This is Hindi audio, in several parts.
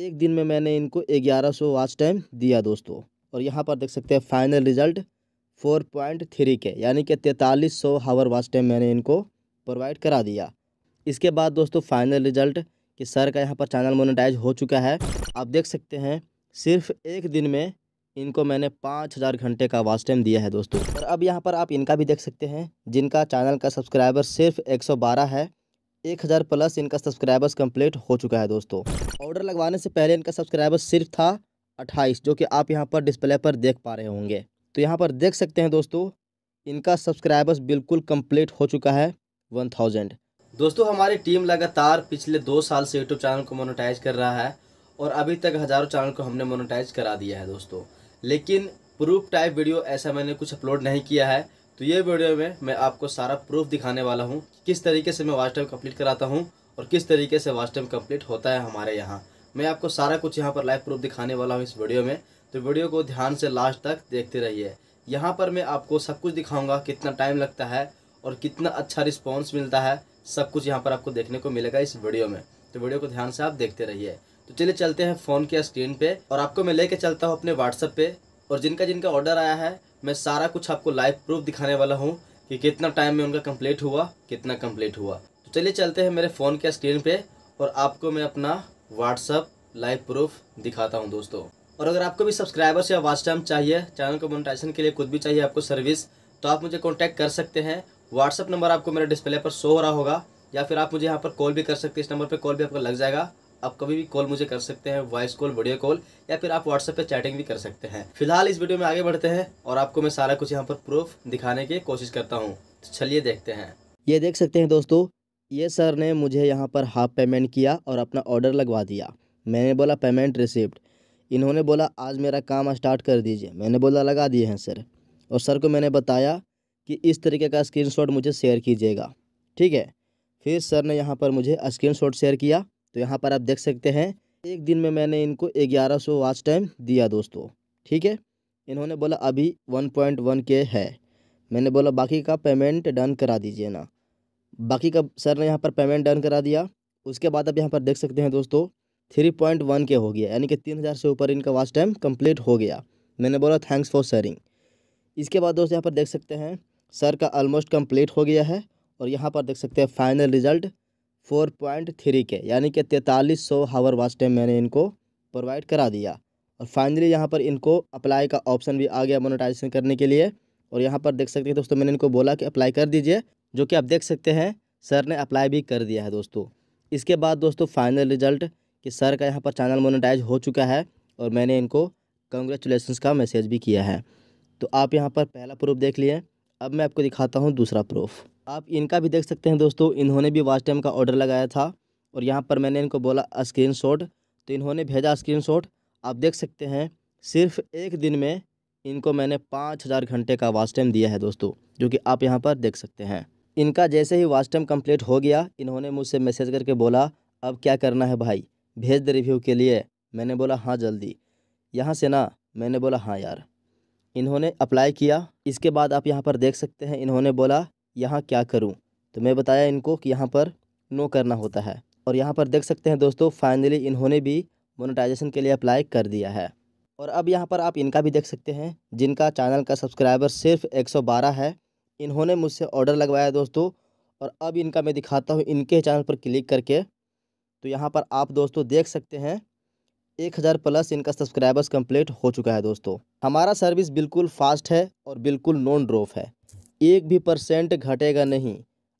एक दिन में मैंने इनको ग्यारह सौ वाच टाइम दिया दोस्तों और यहाँ पर देख सकते हैं final result four point three के यानी कि तैंतालीस सौ हावर वाच टाइम मैंने इनको प्रोवाइड करा दिया इसके बाद दोस्तों फाइनल रिजल्ट कि सर का यहाँ पर चैनल मोनेटाइज हो चुका है आप देख सकते हैं सिर्फ एक दिन में इनको मैंने पाँच हज़ार घंटे का वाच टाइम दिया है दोस्तों और अब यहाँ पर आप इनका भी देख सकते हैं जिनका चैनल का सब्सक्राइबर सिर्फ एक सौ बारह है एक हज़ार प्लस इनका सब्सक्राइबर्स कंप्लीट हो चुका है दोस्तों ऑर्डर लगवाने से पहले इनका सब्सक्राइबर्स सिर्फ था अट्ठाईस जो कि आप यहाँ पर डिस्प्ले पर देख पा रहे होंगे तो यहाँ पर देख सकते हैं दोस्तों इनका सब्सक्राइबर्स बिल्कुल कंप्लीट हो चुका है वन थाउजेंड दोस्तों हमारी टीम लगातार पिछले दो साल से यूट्यूब चैनल को मोनोटाइज कर रहा है और अभी तक हज़ारों चैनल को हमने मोनोटाइज करा दिया है दोस्तों लेकिन प्रूफ टाइप वीडियो ऐसा मैंने कुछ अपलोड नहीं किया है तो ये वीडियो में मैं आपको सारा प्रूफ दिखाने वाला हूँ कि किस तरीके से मैं वाच टाइम कम्प्लीट कराता हूँ और किस तरीके से वाच टाइम कम्प्लीट होता है हमारे यहाँ मैं आपको सारा कुछ यहाँ पर लाइव प्रूफ दिखाने वाला हूँ इस वीडियो में तो वीडियो को ध्यान से लास्ट तक देखते रहिए यहाँ पर मैं आपको सब कुछ दिखाऊँगा कितना टाइम लगता है और कितना अच्छा रिस्पॉन्स मिलता है सब कुछ यहाँ पर आपको देखने को मिलेगा इस वीडियो में तो वीडियो को ध्यान से आप देखते रहिए तो चलिए चलते हैं फ़ोन के स्क्रीन पे और आपको मैं लेके चलता हूँ अपने व्हाट्सअप पे और जिनका जिनका ऑर्डर आया है मैं सारा कुछ आपको लाइव प्रूफ दिखाने वाला हूँ कि कितना टाइम में उनका कंप्लीट हुआ कितना कंप्लीट हुआ तो चलिए चलते हैं मेरे फ़ोन के स्क्रीन पे और आपको मैं अपना व्हाट्सअप लाइव प्रूफ दिखाता हूँ दोस्तों और अगर आपको भी सब्सक्राइबर्स या वाच टाइम चाहिए चैनल को मोनिटाइजेशन के लिए कुछ भी चाहिए आपको सर्विस तो आप मुझे कॉन्टैक्ट कर सकते हैं व्हाट्सअप नंबर आपको मेरे डिस्प्ले पर शो हो रहा होगा या फिर आप मुझे यहाँ पर कॉल भी कर सकते हैं इस नंबर पर कॉल भी आपको लग जाएगा आप कभी भी कॉल मुझे कर सकते हैं वॉइस कॉल वीडियो कॉल या फिर आप व्हाट्सएप पे चैटिंग भी कर सकते हैं फिलहाल इस वीडियो में आगे बढ़ते हैं और आपको मैं सारा कुछ यहाँ पर प्रूफ दिखाने की कोशिश करता हूँ तो चलिए देखते हैं ये देख सकते हैं दोस्तों ये सर ने मुझे यहाँ पर हाफ पेमेंट किया और अपना ऑर्डर लगवा दिया मैंने बोला पेमेंट रिसिप्ट इन्होंने बोला आज मेरा काम स्टार्ट कर दीजिए मैंने बोला लगा दिए हैं सर और सर को मैंने बताया कि इस तरीके का स्क्रीनशॉट मुझे शेयर कीजिएगा ठीक है फिर सर ने यहाँ पर मुझे स्क्रीनशॉट शेयर किया तो यहाँ पर आप देख सकते हैं एक दिन में मैंने इनको ग्यारह सौ वाच टाइम दिया दोस्तों ठीक है इन्होंने बोला अभी वन पॉइंट वन के है मैंने बोला बाकी का पेमेंट डन करा दीजिए ना बाकी का सर ने यहाँ पर पेमेंट डन करा दिया उसके बाद आप यहाँ पर देख सकते हैं दोस्तों थ्री पॉइंट वन के हो गया यानी कि तीन हज़ार से ऊपर इनका वाच टाइम कम्प्लीट हो गया मैंने बोला थैंक्स फॉर शेयरिंग इसके बाद दोस्तों यहाँ पर देख सकते हैं सर का ऑलमोस्ट कम्प्लीट हो गया है और यहाँ पर देख सकते हैं final result four point three के यानी कि तैंतालीस सौ हावर वास्ट टाइम मैंने इनको प्रोवाइड करा दिया और फाइनली यहाँ पर इनको अप्लाई का ऑप्शन भी आ गया मोनोटाइजेशन करने के लिए और यहाँ पर देख सकते हैं दोस्तों मैंने इनको बोला कि अप्लाई कर दीजिए जो कि आप देख सकते हैं सर ने अप्लाई भी कर दिया है दोस्तों इसके बाद दोस्तों फाइनल रिजल्ट कि सर का यहाँ पर चैनल मोनोटाइज हो चुका है और मैंने इनको कंग्रेचुलेसन्स का मैसेज भी किया है तो आप यहाँ पर पहला प्रूफ देख लिए अब मैं आपको दिखाता हूँ दूसरा प्रूफ आप इनका भी देख सकते हैं दोस्तों इन्होंने भी वाच टाइम का ऑर्डर लगाया था और यहाँ पर मैंने इनको बोला स्क्रीन तो इन्होंने भेजा स्क्रीन आप देख सकते हैं सिर्फ एक दिन में इनको मैंने पाँच हज़ार घंटे का वाच टाइम दिया है दोस्तों जो कि आप यहाँ पर देख सकते हैं इनका जैसे ही वाच टाइम कम्प्लीट हो गया इन्होंने मुझसे मैसेज करके बोला अब क्या करना है भाई भेज दे रिव्यू के लिए मैंने बोला हाँ जल्दी यहाँ से ना मैंने बोला हाँ यार इन्होंने अप्लाई किया इसके बाद आप यहाँ पर देख सकते हैं इन्होंने बोला यहाँ क्या करूँ तो मैं बताया इनको कि यहाँ पर नो करना होता है और यहाँ पर देख सकते हैं दोस्तों फाइनली इन्होंने भी मोनेटाइजेशन के लिए अप्लाई कर दिया है और अब यहाँ पर आप इनका भी देख सकते हैं जिनका चैनल का सब्सक्राइबर सिर्फ 112 है इन्होंने मुझसे ऑर्डर लगवाया दोस्तों और अब इनका मैं दिखाता हूँ इनके चैनल पर क्लिक करके तो यहाँ पर आप दोस्तों देख सकते हैं एक हज़ार प्लस इनका सब्सक्राइबर्स कंप्लीट हो चुका है दोस्तों हमारा सर्विस बिल्कुल फास्ट है और बिल्कुल नॉन ड्रॉप है एक भी परसेंट घटेगा नहीं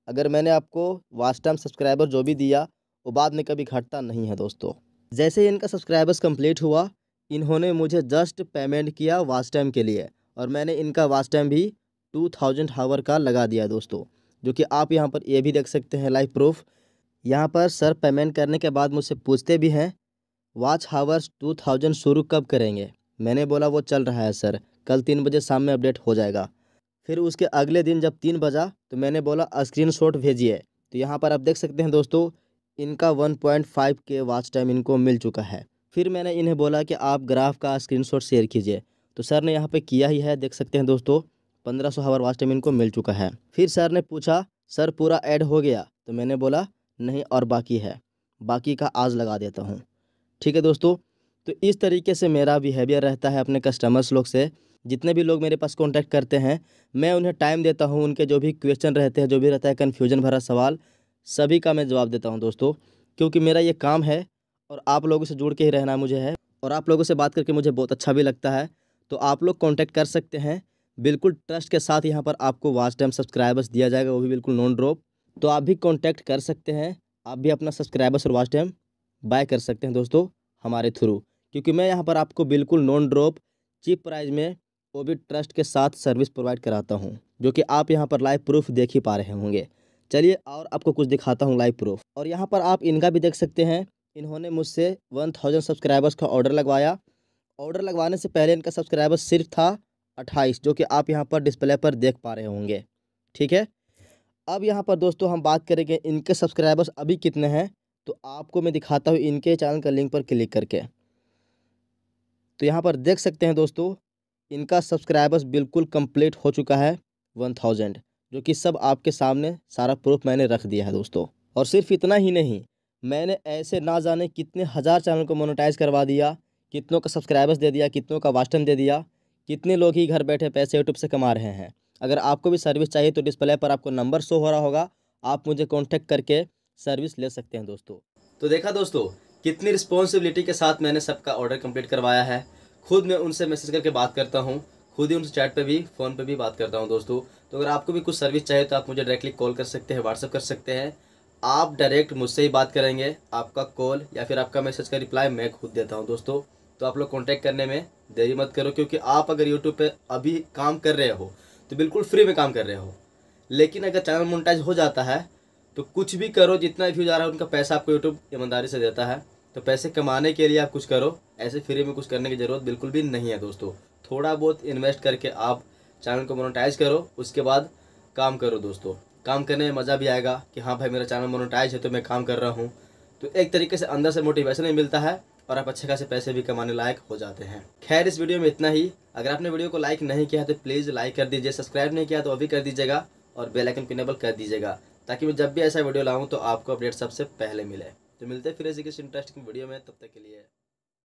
अगर मैंने आपको वास्ट टाइम सब्सक्राइबर जो भी दिया वो बाद में कभी घटता नहीं है दोस्तों जैसे ही इनका सब्सक्राइबर्स कम्प्लीट हुआ इन्होंने मुझे जस्ट पेमेंट किया वास्ट टाइम के लिए और मैंने इनका वास्ट टाइम भी टू थाउजेंड हावर का लगा दिया दोस्तों जो कि आप यहाँ पर ये भी देख सकते हैं लाइव प्रूफ यहाँ पर सर पेमेंट करने के बाद मुझसे पूछते भी हैं वाच हावर्स टू थाउजेंड शुरू कब करेंगे मैंने बोला वो चल रहा है सर कल तीन बजे शाम में अपडेट हो जाएगा फिर उसके अगले दिन जब तीन बजा तो मैंने बोला स्क्रीन शॉट भेजिए तो यहाँ पर आप देख सकते हैं दोस्तों इनका वन पॉइंट फाइव के वाच टाइम इनको मिल चुका है फिर मैंने इन्हें बोला कि आप ग्राफ का स्क्रीनशॉट शेयर कीजिए तो सर ने यहाँ पे किया ही है देख सकते हैं दोस्तों पंद्रह सौ हावर वाच टाइम इनको मिल चुका है फिर सर ने पूछा सर पूरा ऐड हो गया तो मैंने बोला नहीं और बाकी है बाकी का आज लगा देता हूँ ठीक है दोस्तों तो इस तरीके से मेरा बिहेवियर रहता है अपने कस्टमर्स लोग से जितने भी लोग मेरे पास कांटेक्ट करते हैं मैं उन्हें टाइम देता हूँ उनके जो भी क्वेश्चन रहते हैं जो भी रहता है कन्फ्यूजन भरा सवाल सभी का मैं जवाब देता हूँ दोस्तों क्योंकि मेरा ये काम है और आप लोगों से जुड़ के ही रहना मुझे है और आप लोगों से बात करके मुझे बहुत अच्छा भी लगता है तो आप लोग कॉन्टैक्ट कर सकते हैं बिल्कुल ट्रस्ट के साथ यहाँ पर आपको वाच टाइम सब्सक्राइबर्स दिया जाएगा वो भी बिल्कुल नॉन ड्रॉप तो आप भी कॉन्टैक्ट कर सकते हैं आप भी अपना सब्सक्राइबर्स और वाच टाइम बाय कर सकते हैं दोस्तों हमारे थ्रू क्योंकि मैं यहाँ पर आपको बिल्कुल नॉन ड्रॉप चीप प्राइस में ओबी ट्रस्ट के साथ सर्विस प्रोवाइड कराता हूँ जो कि आप यहाँ पर लाइव प्रूफ देख ही पा रहे होंगे चलिए और आपको कुछ दिखाता हूँ लाइव प्रूफ और यहाँ पर आप इनका भी देख सकते हैं इन्होंने मुझसे वन थाउजेंड सब्सक्राइबर्स का ऑर्डर लगवाया ऑर्डर लगवाने से पहले इनका सब्सक्राइबर सिर्फ था अट्ठाईस जो कि आप यहाँ पर डिस्प्ले पर देख पा रहे होंगे ठीक है अब यहाँ पर दोस्तों हम बात करेंगे इनके सब्सक्राइबर्स अभी कितने हैं तो आपको मैं दिखाता हूँ इनके चैनल का लिंक पर क्लिक करके तो यहाँ पर देख सकते हैं दोस्तों इनका सब्सक्राइबर्स बिल्कुल कंप्लीट हो चुका है वन थाउजेंड जो कि सब आपके सामने सारा प्रूफ मैंने रख दिया है दोस्तों और सिर्फ इतना ही नहीं मैंने ऐसे ना जाने कितने हज़ार चैनल को मोनोटाइज करवा दिया कितनों का सब्सक्राइबर्स दे दिया कितनों का वास्टन दे दिया कितने लोग ही घर बैठे पैसे यूट्यूब से कमा रहे हैं अगर आपको भी सर्विस चाहिए तो डिस्प्ले पर आपको नंबर शो हो रहा होगा आप मुझे कॉन्टैक्ट करके सर्विस ले सकते हैं दोस्तों तो देखा दोस्तों कितनी रिस्पॉन्सिबिलिटी के साथ मैंने सबका ऑर्डर कम्प्लीट करवाया है खुद मैं उनसे मैसेज करके बात करता हूँ खुद ही उनसे चैट पर भी फ़ोन पर भी बात करता हूँ दोस्तों तो अगर आपको भी कुछ सर्विस चाहिए तो आप मुझे डायरेक्टली कॉल कर सकते हैं व्हाट्सअप कर सकते हैं आप डायरेक्ट मुझसे ही बात करेंगे आपका कॉल या फिर आपका मैसेज का रिप्लाई मैं खुद देता हूँ दोस्तों तो आप लोग कांटेक्ट करने में देरी मत करो क्योंकि आप अगर यूट्यूब पर अभी काम कर रहे हो तो बिल्कुल फ्री में काम कर रहे हो लेकिन अगर चैनल मोनिटाइज हो जाता है तो कुछ भी करो जितना व्यूज आ रहा है उनका पैसा आपको यूट्यूब ईमानदारी से देता है तो पैसे कमाने के लिए आप कुछ करो ऐसे फ्री में कुछ करने की ज़रूरत बिल्कुल भी नहीं है दोस्तों थोड़ा बहुत इन्वेस्ट करके आप चैनल को मोनोटाइज करो उसके बाद काम करो दोस्तों काम करने में मज़ा भी आएगा कि हाँ भाई मेरा चैनल मोनोटाइज है तो मैं काम कर रहा हूँ तो एक तरीके से अंदर से मोटिवेशन भी मिलता है और आप अच्छे खासे पैसे भी कमाने लायक हो जाते हैं खैर इस वीडियो में इतना ही अगर आपने वीडियो को लाइक नहीं किया तो प्लीज़ लाइक कर दीजिए सब्सक्राइब नहीं किया तो अभी कर दीजिएगा और बेलाइकन पिनेबल कर दीजिएगा ताकि मैं जब भी ऐसा वीडियो लाऊँ तो आपको अपडेट सबसे पहले मिले तो मिलते हैं फिर ऐसी किसी इंटरेस्टिंग वीडियो में तब तक के लिए